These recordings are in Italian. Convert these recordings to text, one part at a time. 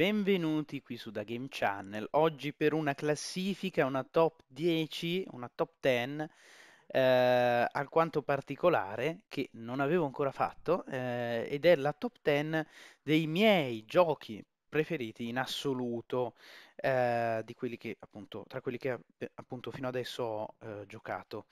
benvenuti qui su Da Game Channel. Oggi per una classifica, una top 10, una top 10 eh, alquanto particolare che non avevo ancora fatto eh, ed è la top 10 dei miei giochi preferiti in assoluto eh, di quelli che appunto tra quelli che appunto fino adesso ho eh, giocato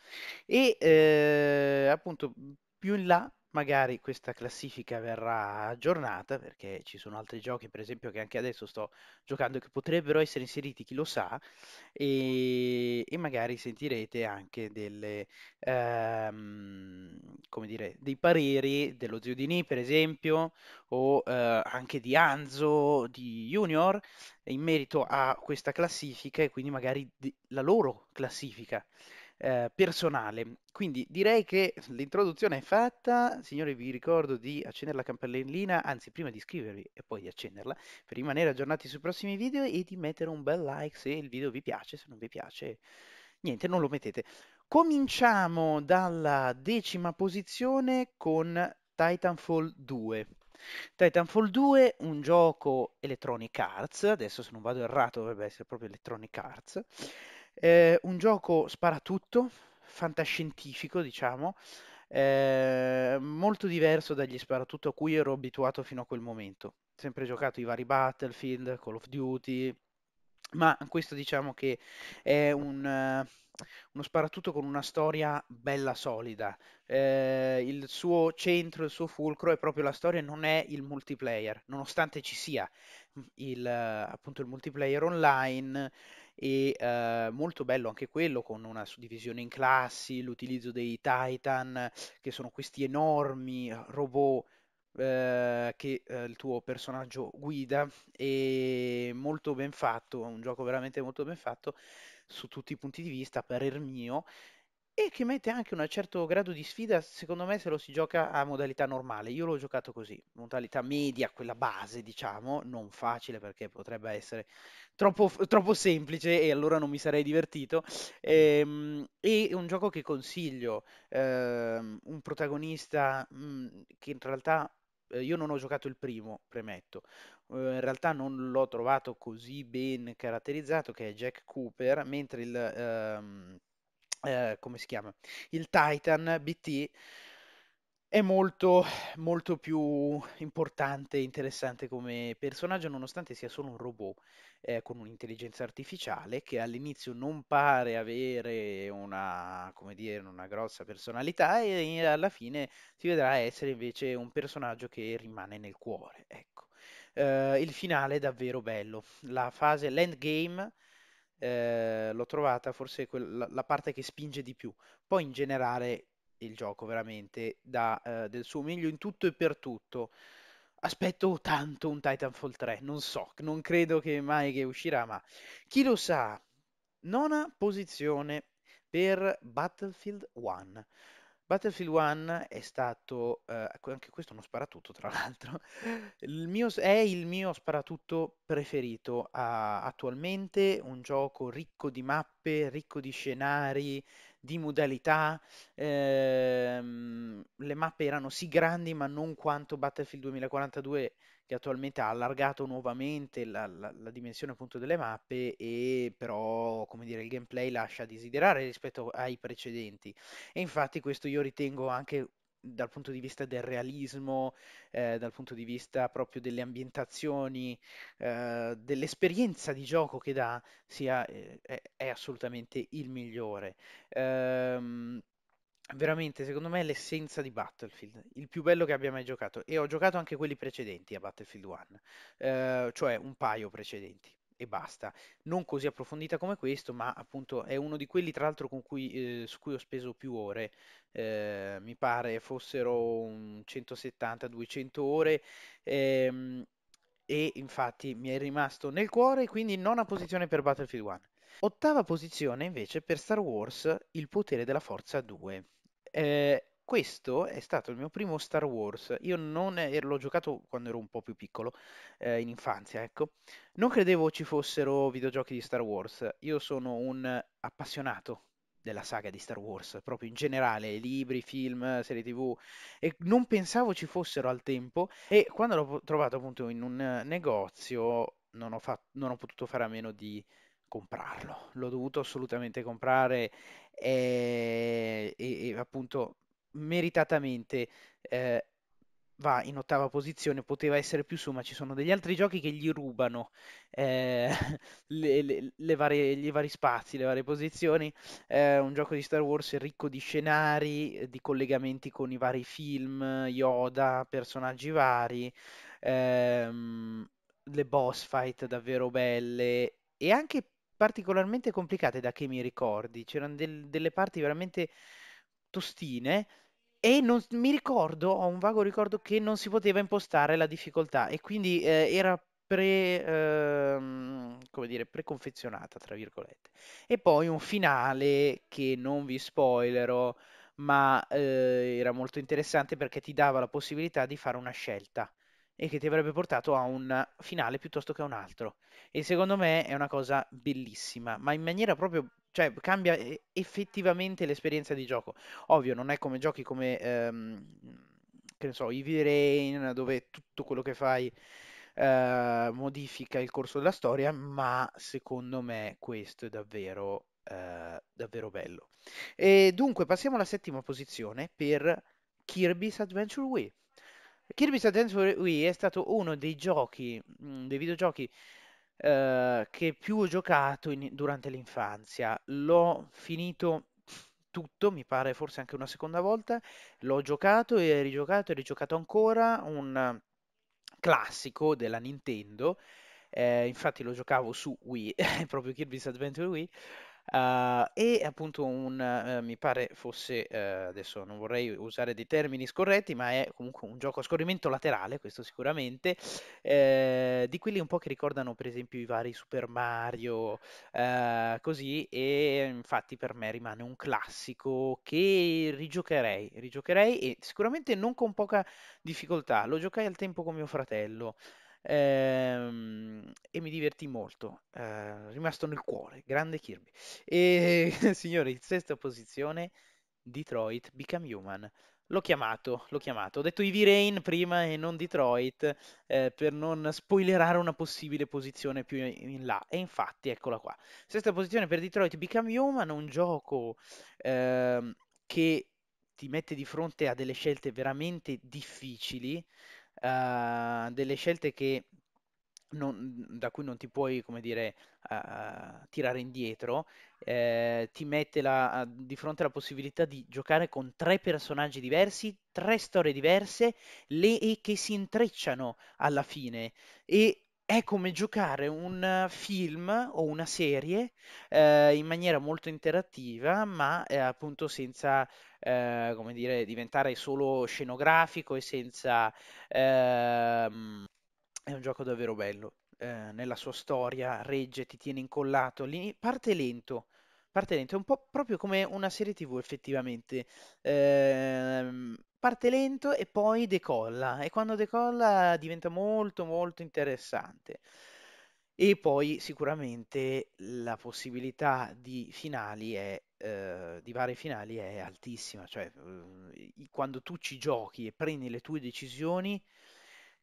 e eh, appunto più in là magari questa classifica verrà aggiornata perché ci sono altri giochi per esempio che anche adesso sto giocando che potrebbero essere inseriti chi lo sa e, e magari sentirete anche delle, ehm, dire, dei pareri dello zio di Ni per esempio o eh, anche di Anzo di Junior in merito a questa classifica e quindi magari la loro classifica eh, personale. Quindi direi che l'introduzione è fatta, signori vi ricordo di accendere la campanellina, anzi prima di iscrivervi e poi di accenderla, per rimanere aggiornati sui prossimi video e di mettere un bel like se il video vi piace, se non vi piace niente, non lo mettete. Cominciamo dalla decima posizione con Titanfall 2. Titanfall 2, un gioco Electronic Arts, adesso se non vado errato dovrebbe essere proprio Electronic Arts, eh, un gioco sparatutto, fantascientifico, diciamo, eh, molto diverso dagli sparatutto a cui ero abituato fino a quel momento. Sempre giocato i vari Battlefield, Call of Duty, ma questo diciamo che è un, uh, uno sparatutto con una storia bella solida. Eh, il suo centro, il suo fulcro è proprio la storia, non è il multiplayer, nonostante ci sia il, appunto il multiplayer online e eh, molto bello anche quello con una suddivisione in classi, l'utilizzo dei Titan, che sono questi enormi robot eh, che eh, il tuo personaggio guida, e molto ben fatto, un gioco veramente molto ben fatto su tutti i punti di vista, a parer mio, e che mette anche un certo grado di sfida, secondo me, se lo si gioca a modalità normale. Io l'ho giocato così, modalità media, quella base, diciamo, non facile perché potrebbe essere troppo, troppo semplice e allora non mi sarei divertito. Ehm, è un gioco che consiglio, ehm, un protagonista mh, mm, che in realtà eh, io non ho giocato il primo, premetto. Eh, in realtà non l'ho trovato così ben caratterizzato che è Jack Cooper, mentre il, ehm, eh, come si chiama? Il Titan BT è molto, molto più importante e interessante come personaggio, nonostante sia solo un robot eh, con un'intelligenza artificiale che all'inizio non pare avere una, come dire, una grossa personalità e alla fine si vedrà essere invece un personaggio che rimane nel cuore. Ecco. Eh, il finale è davvero bello. La fase, l'endgame eh, l'ho trovata forse quella, la parte che spinge di più. Poi in generale il gioco veramente dà eh, del suo meglio in tutto e per tutto. Aspetto tanto un Titanfall 3, non so, non credo che mai che uscirà, ma chi lo sa. Nona posizione per Battlefield 1. Battlefield 1 è stato, eh, anche questo è uno sparatutto tra l'altro, il mio, è il mio sparatutto preferito a, attualmente, un gioco ricco di mappe, ricco di scenari, di modalità, ehm, le mappe erano sì grandi ma non quanto Battlefield 2042 che attualmente ha allargato nuovamente la, la, la, dimensione appunto delle mappe e però come dire il gameplay lascia a desiderare rispetto ai precedenti e infatti questo io ritengo anche dal punto di vista del realismo, eh, dal punto di vista proprio delle ambientazioni, eh, dell'esperienza di gioco che dà, sia, eh, è, assolutamente il migliore. Ehm, Veramente, secondo me è l'essenza di Battlefield, il più bello che abbia mai giocato. E ho giocato anche quelli precedenti a Battlefield 1, eh, cioè un paio precedenti e basta. Non così approfondita come questo, ma appunto è uno di quelli, tra l'altro, cui, eh, su cui ho speso più ore. Eh, mi pare fossero 170-200 ore. Ehm, e infatti mi è rimasto nel cuore, quindi nona posizione per Battlefield 1. Ottava posizione invece per Star Wars Il potere della forza 2. Ehm, questo è stato il mio primo Star Wars. Io non er- l'ho giocato quando ero un po' più piccolo, eh, in infanzia, ecco. Non credevo ci fossero videogiochi di Star Wars. Io sono un appassionato della saga di Star Wars, proprio in generale, libri, film, serie TV e non pensavo ci fossero al tempo e quando l'ho trovato appunto in un negozio non ho, fatto, non ho potuto fare a meno di comprarlo, l'ho dovuto assolutamente comprare e, eh, e, e appunto meritatamente eh, va in ottava posizione, poteva essere più su, ma ci sono degli altri giochi che gli rubano eh, le, le, le varie, gli vari spazi, le varie posizioni. Eh, un gioco di Star Wars ricco di scenari, di collegamenti con i vari film, Yoda, personaggi vari, ehm, le boss fight davvero belle e anche particolarmente complicate da che mi ricordi, c'erano del- delle parti veramente tostine e non, mi ricordo, ho un vago ricordo che non si poteva impostare la difficoltà e quindi eh, era pre, ehm, come dire, preconfezionata, tra virgolette. E poi un finale che non vi spoilerò, ma eh, era molto interessante perché ti dava la possibilità di fare una scelta e che ti avrebbe portato a un finale piuttosto che a un altro. E secondo me è una cosa bellissima, ma in maniera proprio cioè cambia eh, effettivamente l'esperienza di gioco. Ovvio, non è come giochi come ehm, che ne so, Ivy Rain, dove tutto quello che fai eh, modifica il corso della storia, ma secondo me questo è davvero eh, davvero bello. E dunque passiamo alla settima posizione per Kirby's Adventure Wii. Kirby's Adventure Wii è stato uno dei giochi, mm, dei videogiochi eh, che più ho giocato in, durante l'infanzia. L'ho finito tutto, mi pare forse anche una seconda volta. L'ho giocato e rigiocato e rigiocato ancora. Un classico della Nintendo. Eh, infatti lo giocavo su Wii, proprio Kirby's Adventure Wii. Uh, e appunto un, uh, mi pare fosse, uh, adesso non vorrei usare dei termini scorretti, ma è comunque un gioco a scorrimento laterale, questo sicuramente, ehm, di quelli un po' che ricordano per esempio i vari Super Mario, uhm, così, e infatti per me rimane un classico che rigiocherei, rigiocherei e sicuramente non con poca difficoltà, lo giocai al tempo con mio fratello ehm, e mi divertì molto, eh, rimasto nel cuore, grande Kirby. E signori, in sesta posizione Detroit Become Human. L'ho chiamato, l'ho chiamato. Ho detto Ivy Rain prima e non Detroit eh, per non spoilerare una possibile posizione più in là. E infatti, eccola qua. Sesta posizione per Detroit Become Human, un gioco eh, che ti mette di fronte a delle scelte veramente difficili, eh, delle scelte che non, da cui non ti puoi, come dire, uh, tirare indietro, eh, ti mette la, di fronte alla possibilità di giocare con tre personaggi diversi, tre storie diverse, le, e che si intrecciano alla fine. E è come giocare un eh, film o una serie eh, in maniera molto interattiva, ma eh, appunto senza eh, come dire, diventare solo scenografico e senza... ehm, è un gioco davvero bello. Eh, nella sua storia regge, ti tiene incollato, lì, parte lento, parte lento, è un po' proprio come una serie TV effettivamente. Ehm, parte lento e poi decolla e quando decolla diventa molto molto interessante. E poi sicuramente la possibilità di finali è, eh, di vari finali è altissima, cioè eh, quando tu ci giochi e prendi le tue decisioni,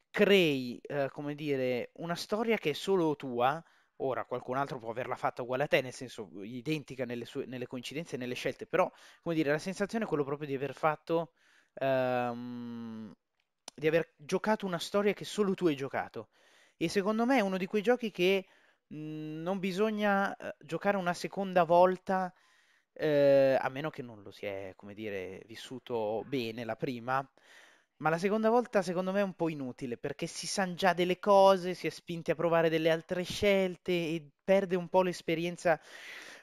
crei, eh, come dire, una storia che è solo tua, Ora, qualcun altro può averla fatta uguale a te, nel senso identica nelle, sue, nelle coincidenze e nelle scelte, però, come dire, la sensazione è quella proprio di aver fatto ehm, di aver giocato una storia che solo tu hai giocato. E secondo me è uno di quei giochi che mh, mm, non bisogna eh, giocare una seconda volta, eh, a meno che non lo si è, eh, come dire, vissuto bene la prima. Ma la seconda volta secondo me è un po' inutile perché si san già delle cose, si è spinti a provare delle altre scelte e perde un po' l'esperienza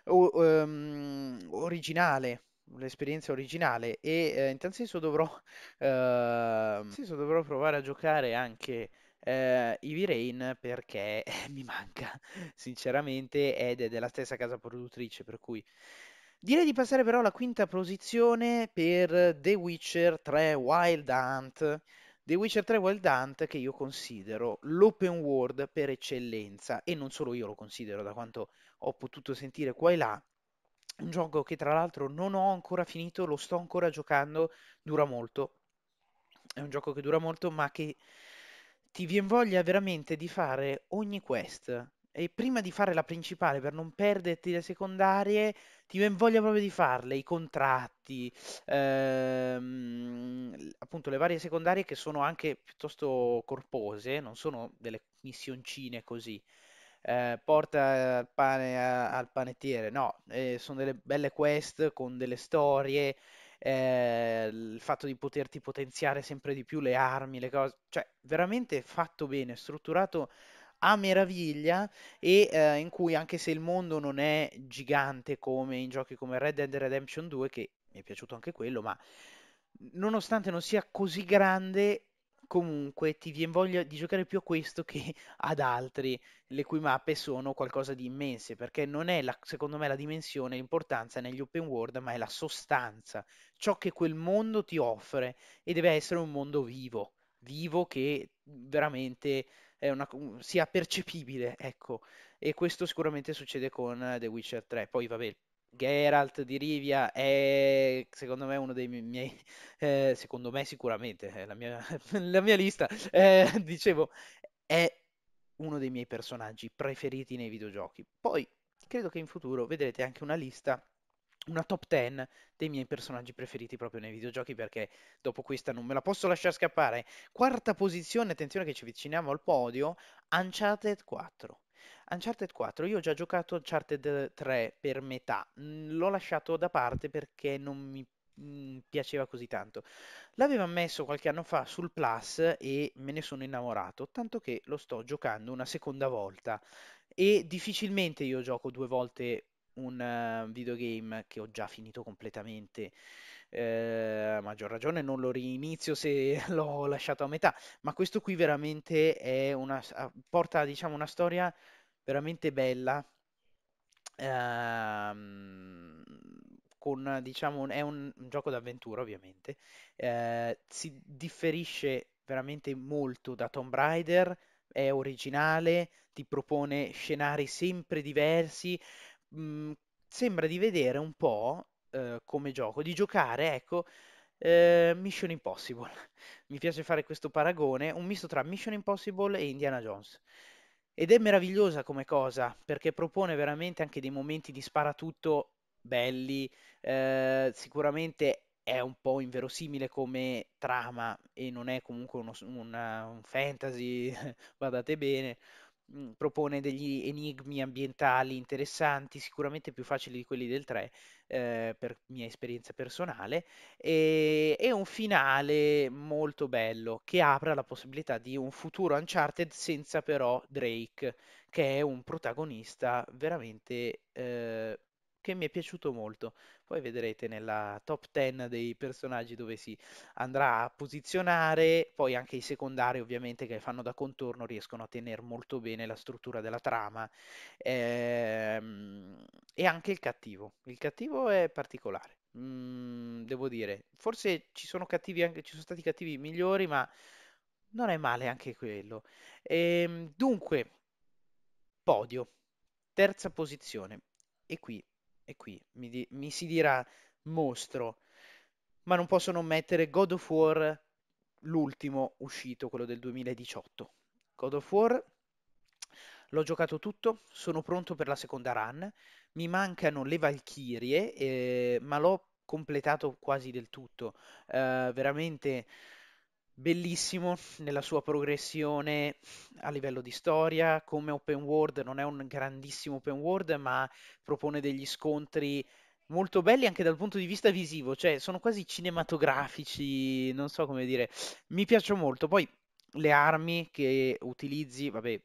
o- ehm, originale l'esperienza originale e eh, in tal senso dovrò, eh, senso dovrò provare a giocare anche eh, Ivy Rain perché mi manca sinceramente ed è della stessa casa produttrice per cui direi di passare però alla quinta posizione per The Witcher 3 Wild Hunt The Witcher 3 Wild Hunt che io considero l'open world per eccellenza e non solo io lo considero da quanto ho potuto sentire qua e là un gioco che tra l'altro non ho ancora finito, lo sto ancora giocando, dura molto. È un gioco che dura molto, ma che ti viene voglia veramente di fare ogni quest. E prima di fare la principale, per non perderti le secondarie, ti viene voglia proprio di farle, i contratti, ehm, appunto le varie secondarie che sono anche piuttosto corpose, non sono delle missioncine così eh, porta il eh, pane a, al panettiere, no, eh, sono delle belle quest con delle storie, eh, il fatto di poterti potenziare sempre di più le armi, le cose, cioè veramente fatto bene, strutturato a meraviglia e eh, in cui anche se il mondo non è gigante come in giochi come Red Dead Redemption 2 che mi è piaciuto anche quello, ma nonostante non sia così grande comunque ti viene voglia di giocare più a questo che ad altri, le cui mappe sono qualcosa di immense, perché non è la, secondo me la dimensione, l'importanza negli open world, ma è la sostanza, ciò che quel mondo ti offre e deve essere un mondo vivo, vivo che mhmm, veramente una, sia percepibile, ecco. E questo sicuramente succede con eh, The Witcher 3. Poi vabbè, Geralt di Rivia è secondo me uno dei miei, eh, secondo me sicuramente, è la mia, la mia lista, eh, dicevo, è uno dei miei personaggi preferiti nei videogiochi. Poi credo che in futuro vedrete anche una lista, una top 10 dei miei personaggi preferiti proprio nei videogiochi perché dopo questa non me la posso lasciare scappare. Quarta posizione, attenzione che ci avviciniamo al podio, Uncharted 4. Uncharted 4, io ho già giocato Uncharted 3 per metà, mm, l'ho lasciato da parte perché non mi mm, piaceva così tanto. L'aveva messo qualche anno fa sul Plus e me ne sono innamorato, tanto che lo sto giocando una seconda volta e difficilmente io gioco due volte un uh, videogame che ho già finito completamente. Eh, a maggior ragione non lo rinizio se l'ho lasciato a metà, ma questo qui veramente è una porta, diciamo, una storia veramente bella. Ehm, con, diciamo, è un, un gioco d'avventura, ovviamente. Eh, si differisce veramente molto da Tomb Raider, è originale, ti propone scenari sempre diversi. Mh, mm, sembra di vedere un po' eh, come gioco, di giocare, ecco. Eh, Mission Impossible. Mi piace fare questo paragone, un misto tra Mission Impossible e Indiana Jones. Ed è meravigliosa come cosa, perché propone veramente anche dei momenti di sparatutto belli, eh, sicuramente è un po' inverosimile come trama e non è comunque uno, una, eh, un fantasy, guardate bene, Mm, propone degli enigmi ambientali interessanti, sicuramente più facili di quelli del 3 eh, per mia esperienza personale, e, è un finale molto bello che apre la possibilità di un futuro Uncharted senza però Drake, che è un protagonista veramente eh, che mi è piaciuto molto. Poi vedrete nella top 10 dei personaggi dove si andrà a posizionare, poi anche i secondari ovviamente che fanno da contorno riescono a tenere molto bene la struttura della trama ehm, e anche il cattivo. Il cattivo è particolare. Mm, devo dire, forse ci sono, cattivi anche, ci sono stati cattivi migliori, ma non è male anche quello. E, ehm, dunque, podio, terza posizione. E qui e qui mi, di- mi si dirà mostro, ma non posso non mettere God of War, l'ultimo uscito, quello del 2018. God of War l'ho giocato tutto, sono pronto per la seconda run, mi mancano le Valchirie, eh, ma l'ho completato quasi del tutto. Eh, veramente bellissimo nella sua progressione a livello di storia, come open world, non è un grandissimo open world, ma propone degli scontri molto belli anche dal punto di vista visivo, cioè sono quasi cinematografici, non so come dire, mi piacciono molto. Poi le armi che utilizzi, vabbè,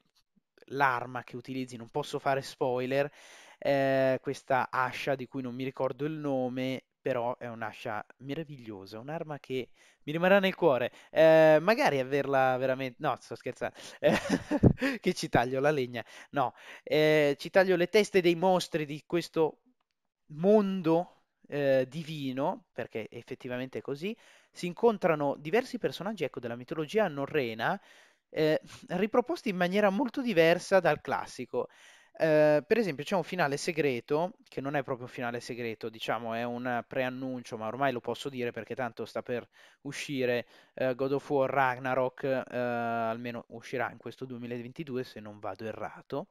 l'arma che utilizzi, non posso fare spoiler, eh, questa ascia di cui non mi ricordo il nome, però è un'ascia meravigliosa, un'arma che mi rimarrà nel cuore. Eh, magari averla veramente... No, sto scherzando. che ci taglio la legna. No, eh, ci taglio le teste dei mostri di questo mondo eh, divino, perché effettivamente è così. Si incontrano diversi personaggi, ecco, della mitologia norrena, eh, riproposti in maniera molto diversa dal classico. Ehm, per esempio, c'è un finale segreto, che non è proprio un finale segreto, diciamo, è un preannuncio, ma ormai lo posso dire perché tanto sta per uscire eh, God of War Ragnarok, eh, almeno uscirà in questo 2022 se non vado errato.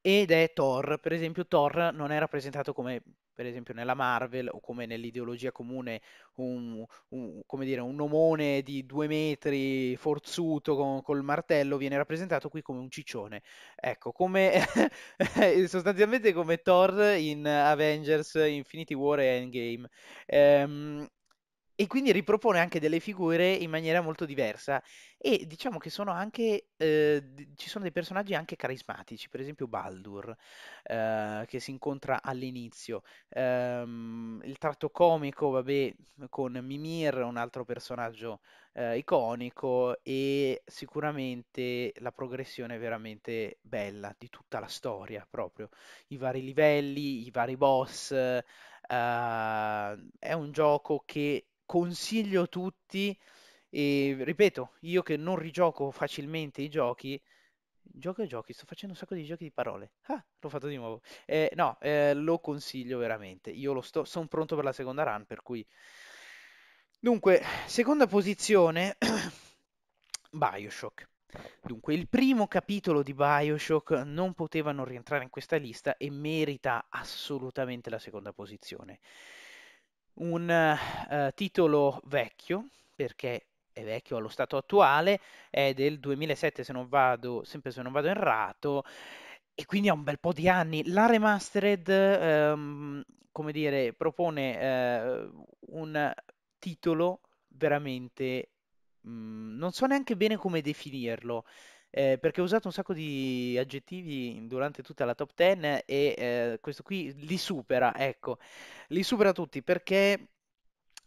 Ed è Thor, per esempio Thor non è rappresentato come per esempio nella Marvel o come nell'ideologia comune un, un, dire, un omone di due metri forzuto con, col martello viene rappresentato qui come un ciccione ecco come sostanzialmente come Thor in Avengers Infinity War e Endgame ehm, e quindi ripropone anche delle figure in maniera molto diversa e diciamo che sono anche, eh, d- ci sono dei personaggi anche carismatici, per esempio Baldur eh, che si incontra all'inizio, Ehm, il tratto comico, vabbè, con Mimir, un altro personaggio eh, iconico e sicuramente la progressione veramente bella di tutta la storia proprio, i vari livelli, i vari boss, eh, è un gioco che consiglio tutti e ripeto, io che non rigioco facilmente i giochi, gioco e giochi, sto facendo un sacco di giochi di parole. Ah, l'ho fatto di nuovo. Eh, no, eh, lo consiglio veramente. Io lo sto, sono pronto per la seconda run, per cui... Dunque, seconda posizione, Bioshock. Dunque, il primo capitolo di Bioshock non poteva non rientrare in questa lista e merita assolutamente la seconda posizione un uh, titolo vecchio, perché è vecchio allo stato attuale, è del 2007 se non vado, sempre se non vado errato, e quindi ha un bel po' di anni. La remastered, ehm, come dire, propone eh, un titolo veramente... Mh, mm, non so neanche bene come definirlo eh, perché ho usato un sacco di aggettivi durante tutta la top 10 e eh, questo qui li supera, ecco, li supera tutti perché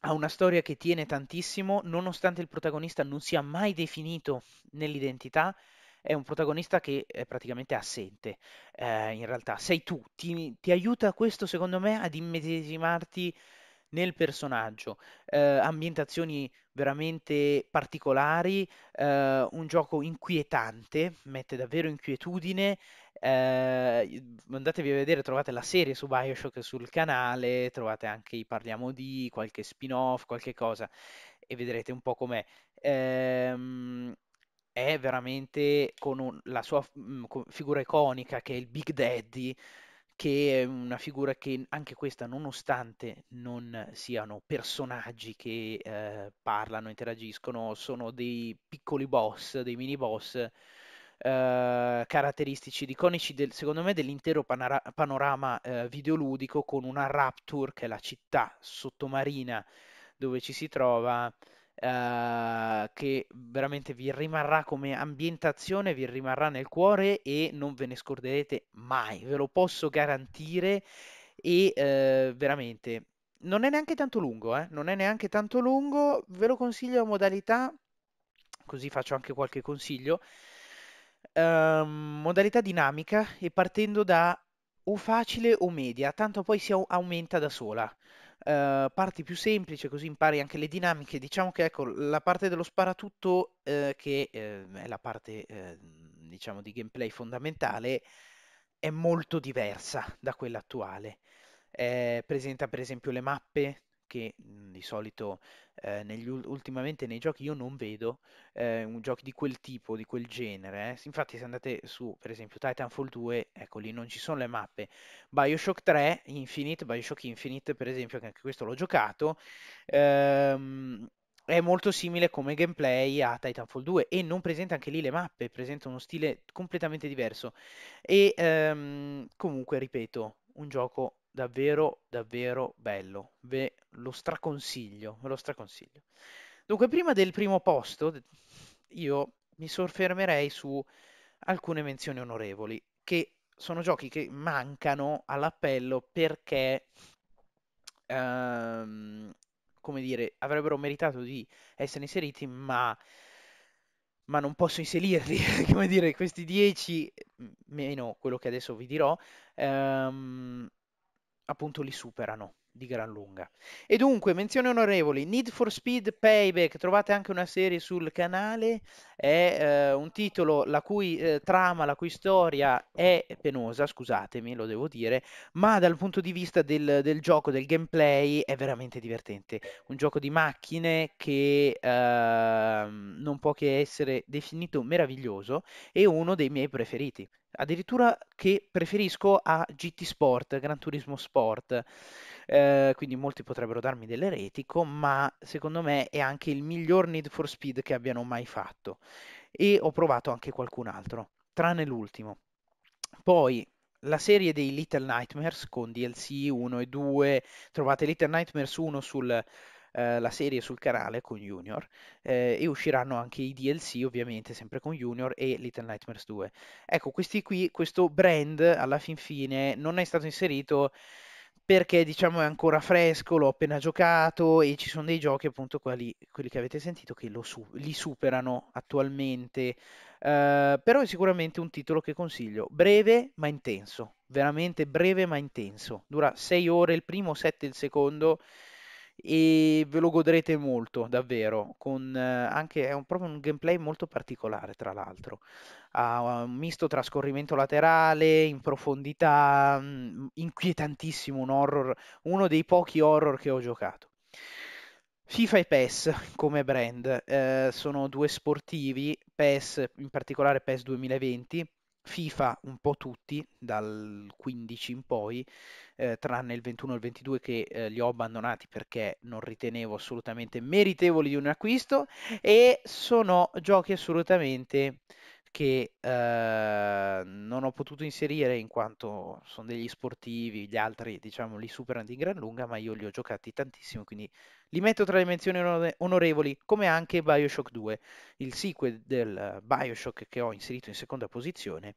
ha una storia che tiene tantissimo, nonostante il protagonista non sia mai definito nell'identità, è un protagonista che è praticamente assente, eh, in realtà sei tu, ti, ti aiuta questo secondo me ad immedesimarti nel personaggio, eh, ambientazioni veramente particolari, eh, un gioco inquietante, mette davvero inquietudine. Eh, andatevi a vedere, trovate la serie su Bioshock sul canale, trovate anche i Parliamo di, qualche spin-off, qualche cosa e vedrete un po' com'è. Ehm è veramente con un, la sua mh, mhmm, figura iconica che è il Big Daddy, che è una figura che anche questa, nonostante non siano personaggi che eh, parlano, interagiscono, sono dei piccoli boss, dei mini boss eh, caratteristici iconici del, secondo me dell'intero panara- panorama eh, videoludico con una Rapture che è la città sottomarina dove ci si trova eh, che veramente vi rimarrà come ambientazione, vi rimarrà nel cuore e non ve ne scorderete mai, ve lo posso garantire e eh, veramente non è neanche tanto lungo, eh? non è neanche tanto lungo, ve lo consiglio a modalità, così faccio anche qualche consiglio, eh, modalità dinamica e partendo da o facile o media, tanto poi si aumenta da sola. Uhm, parti più semplici, così impari anche le dinamiche. Diciamo che ecco, la parte dello sparatutto, eh, che eh, è la parte diciamo di gameplay fondamentale, è molto diversa da quella attuale. Eh, presenta per esempio le mappe che mhmm, di solito eh, negli, ultimamente nei giochi io non vedo eh, un giochi di quel tipo, di quel genere. Eh. Infatti se andate su per esempio Titanfall 2, ecco lì non ci sono le mappe. Bioshock 3, Infinite, Bioshock Infinite per esempio, che anche questo l'ho giocato, ehm, è molto simile come gameplay a Titanfall 2 e non presenta anche lì le mappe, presenta uno stile completamente diverso. E ehm, comunque, ripeto, un gioco davvero davvero bello, ve lo straconsiglio, ve lo straconsiglio. Dunque, prima del primo posto, io mi soffermerei su alcune menzioni onorevoli, che sono giochi che mancano all'appello perché, ehm, come dire, avrebbero meritato di essere inseriti, ma, ma non posso inserirli. come dire, questi 10, meno quello che adesso vi dirò, ehm, appunto li superano di gran lunga. E dunque, menzione onorevoli, Need for Speed Payback, trovate anche una serie sul canale, è eh, un titolo la cui eh, trama, la cui storia è penosa, scusatemi, lo devo dire, ma dal punto di vista del, del gioco, del gameplay, è veramente divertente. Un gioco di macchine che eh, non può che essere definito meraviglioso e uno dei miei preferiti. Addirittura che preferisco a GT Sport, Gran Turismo Sport. Eh, quindi molti potrebbero darmi dell'eretico, ma secondo me è anche il miglior Need for Speed che abbiano mai fatto. E ho provato anche qualcun altro, tranne l'ultimo. Poi la serie dei Little Nightmares con DLC 1 e 2, trovate Little Nightmares 1 sulla eh, serie sul canale con Junior eh, e usciranno anche i DLC ovviamente sempre con Junior e Little Nightmares 2. Ecco, questi qui, questo brand alla fin fine non è stato inserito perché diciamo è ancora fresco, l'ho appena giocato e ci sono dei giochi appunto quali, quelli che avete sentito che su- li superano attualmente, uh, però è sicuramente un titolo che consiglio, breve ma intenso, veramente breve ma intenso, dura 6 ore il primo, 7 il secondo e ve lo godrete molto, davvero, con eh, anche è un, proprio un gameplay molto particolare, tra l'altro. Ha un misto tra scorrimento laterale, in profondità, mh, mm, inquietantissimo, un horror, uno dei pochi horror che ho giocato. FIFA e PES come brand eh, sono due sportivi, PES in particolare PES 2020 FIFA un po' tutti, dal 15 in poi, eh, tranne il 21 e il 22 che eh, li ho abbandonati perché non ritenevo assolutamente meritevoli di un acquisto e sono giochi assolutamente che eh, non ho potuto inserire in quanto sono degli sportivi, gli altri diciamo li superano di gran lunga, ma io li ho giocati tantissimo, quindi li metto tra le menzioni onorevoli, come anche Bioshock 2, il sequel del Bioshock che ho inserito in seconda posizione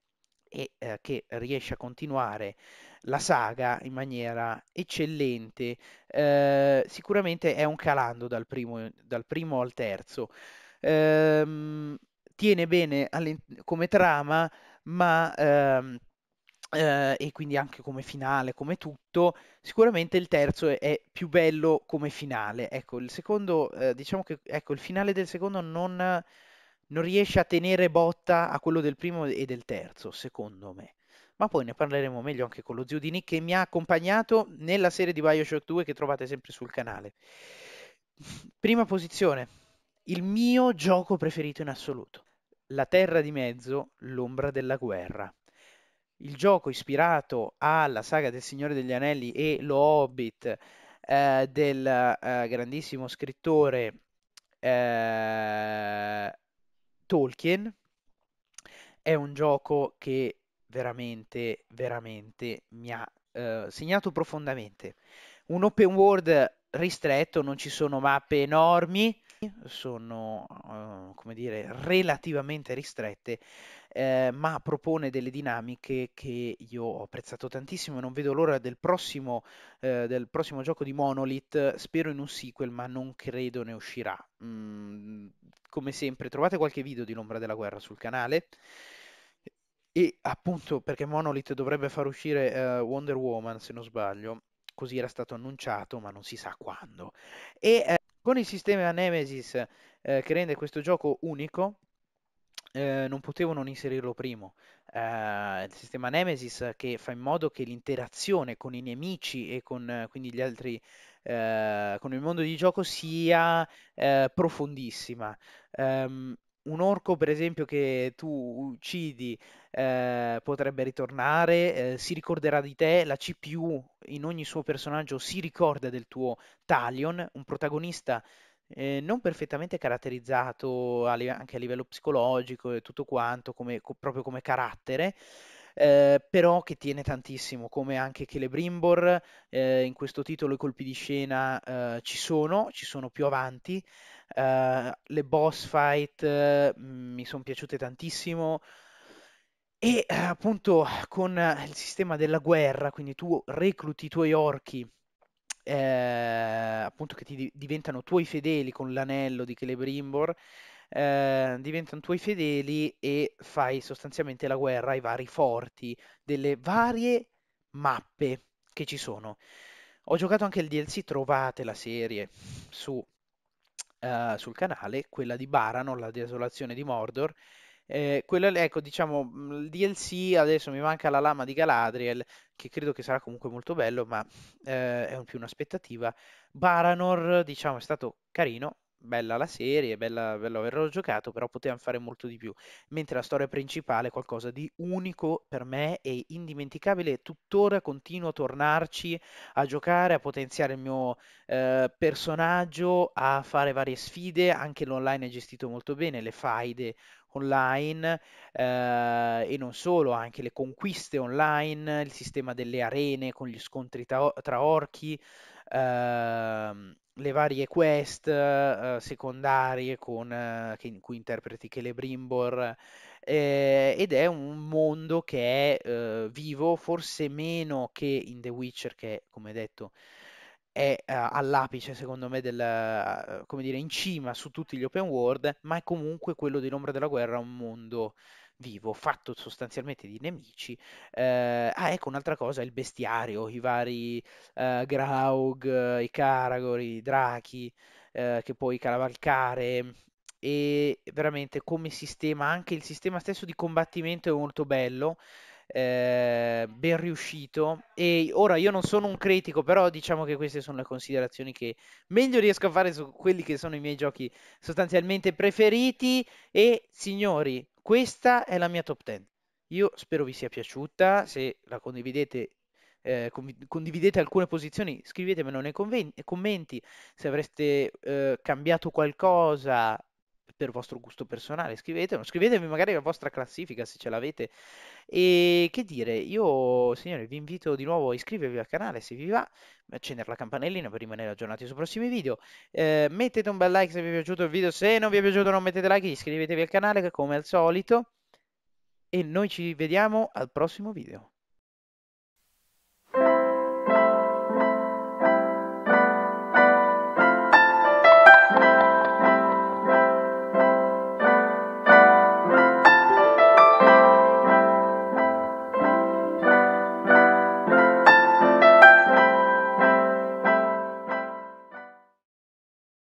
e eh, che riesce a continuare la saga in maniera eccellente. Eh, sicuramente è un calando dal primo, dal primo al terzo. Ehm, tiene bene come trama, ma... Ehm, eh, e quindi anche come finale, come tutto, sicuramente il terzo è, è più bello come finale. Ecco, il secondo, eh, diciamo che ecco, il finale del secondo non, non, riesce a tenere botta a quello del primo e del terzo, secondo me. Ma poi ne parleremo meglio anche con lo zio di Nick che mi ha accompagnato nella serie di Bioshock 2 che trovate sempre sul canale. Prima posizione, il mio gioco preferito in assoluto. La terra di mezzo, l'ombra della guerra. Il gioco ispirato alla saga del Signore degli Anelli e lo Hobbit eh, del eh, grandissimo scrittore eh, Tolkien è un gioco che veramente, veramente mi ha eh, segnato profondamente. Un open world ristretto, non ci sono mappe enormi, sono uh, come dire relativamente ristrette, eh, ma propone delle dinamiche che io ho apprezzato tantissimo non vedo l'ora del prossimo, eh, del prossimo gioco di Monolith. Spero in un sequel, ma non credo ne uscirà. Mm, come sempre, trovate qualche video di L'ombra della guerra sul canale. E appunto perché Monolith dovrebbe far uscire uh, Wonder Woman, se non sbaglio, così era stato annunciato, ma non si sa quando. E eh, con il sistema Nemesis eh, che rende questo gioco unico, eh, non potevo non inserirlo primo. Eh, il sistema Nemesis che fa in modo che l'interazione con i nemici e con eh, quindi gli altri eh, con il mondo di gioco sia eh, profondissima. Ehm, un orco, per esempio, che tu uccidi eh, potrebbe ritornare, eh, si ricorderà di te, la CPU in ogni suo personaggio si ricorda del tuo Talion, un protagonista eh, non perfettamente caratterizzato a anche a livello psicologico e tutto quanto, come, co- proprio come carattere. Eh, però che tiene tantissimo, come anche Celebrimbor, eh, in questo titolo i colpi di scena eh, ci sono, ci sono più avanti, eh, le boss fight uh, mi sono piaciute tantissimo. E uh, appunto con il sistema della guerra, quindi tu recluti i tuoi orchi, appunto che ti di- diventano tuoi fedeli con l'anello di Celebrimbor, diventano tuoi fedeli e fai sostanzialmente la guerra ai vari forti delle varie mappe che ci sono. Ho giocato anche il DLC, trovate la serie su eh, sul canale, quella di Barano, la desolazione di Mordor. Eh, quello, ecco, diciamo, mm, il DLC adesso mi manca la lama di Galadriel, che credo che sarà comunque molto bello, ma eh, è un più un'aspettativa. Baranor, diciamo, è stato carino, bella la serie, bella, bello averlo giocato, però potevano fare molto di più. Mentre la storia principale è qualcosa di unico per me e indimenticabile, tuttora continuo a tornarci, a giocare, a potenziare il mio eh, personaggio, a fare varie sfide, anche l'online è gestito molto bene, le faide online eh, e non solo, anche le conquiste online, il sistema delle arene con gli scontri tra, tra orchi. Eh, le varie quest uh, secondarie con, uh, che, in cui interpreti Celebrimbor eh, ed è un mondo che è uh, vivo, forse meno che in The Witcher che come detto è all'apice secondo me del, come dire, in cima su tutti gli open world, ma è comunque quello dell'ombra della guerra un mondo vivo, fatto sostanzialmente di nemici. Eh, ah, ecco un'altra cosa, il bestiario, i vari eh, Graug, i Caragori, i Drachi, eh, che puoi cavalcare, e veramente come sistema, anche il sistema stesso di combattimento è molto bello, eh, ben riuscito. E ora io non sono un critico, però diciamo che queste sono le considerazioni che meglio riesco a fare su quelli che sono i miei giochi sostanzialmente preferiti. E signori, questa è la mia top 10. Io spero vi sia piaciuta, se la condividete eh, condividete alcune posizioni, scrivetemelo nei commenti se avreste eh, cambiato qualcosa per vostro gusto personale, scrivetelo, scrivetemi magari la vostra classifica se ce l'avete. E che dire, io signori vi invito di nuovo a iscrivervi al canale se vi va, accendere la campanellina per rimanere aggiornati sui prossimi video, eh, mettete un bel like se vi è piaciuto il video, se non vi è piaciuto non mettete like, iscrivetevi al canale come al solito e noi ci vediamo al prossimo video.